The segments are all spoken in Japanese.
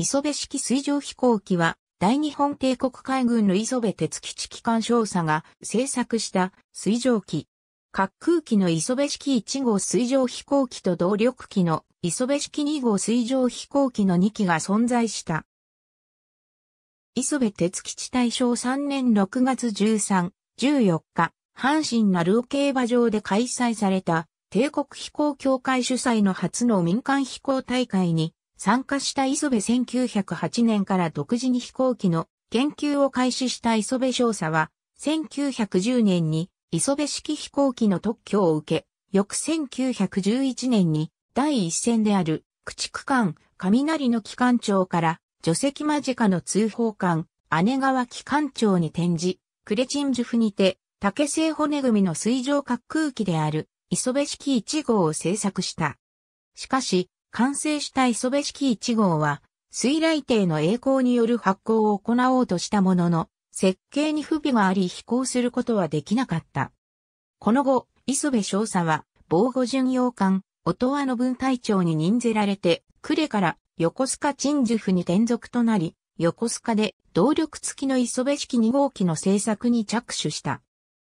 磯部式水上飛行機は、大日本帝国海軍の磯部鉄吉機関少佐が製作した水上機。滑空機の磯部式1号水上飛行機と動力機の磯部式2号水上飛行機の2機が存在した。磯部鉄吉大正3年6月13、14日、阪神鳴尾競馬場で開催された帝国飛行協会主催の初の民間飛行大会に参加した磯部1908年から独自に飛行機の研究を開始した磯部少佐は、1910年に磯部式飛行機の特許を受け、翌1911年に第一線である駆逐艦雷の機関長から除籍間近の通報艦姉川機関長に転じ、クレチンジュフにて竹製骨組の水上滑空機である磯部式1号を製作した。しかし、完成した磯部式1号は、水雷艇の栄光による発光を行おうとしたものの、設計に不備があり飛行することはできなかった。この後、磯部少佐は、防護巡洋艦、音羽の分隊長に任ぜられて、呉から横須賀鎮守府に転属となり、横須賀で動力付きの磯部式2号機の製作に着手した。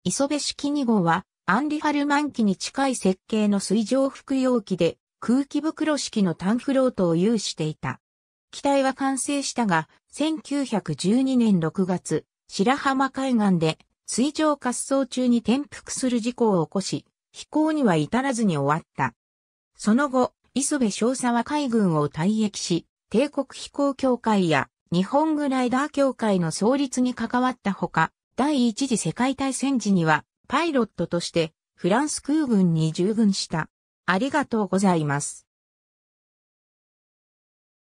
磯部式2号は、アンリ・ハルマン機に近い設計の水上服用機で、空気袋式のタンフロートを有していた。機体は完成したが、1912年6月、白浜海岸で水上滑走中に転覆する事故を起こし、飛行には至らずに終わった。その後、磯部少佐は海軍を退役し、帝国飛行協会や日本グライダー協会の創立に関わったほか、第一次世界大戦時にはパイロットとしてフランス空軍に従軍した。ありがとうございます。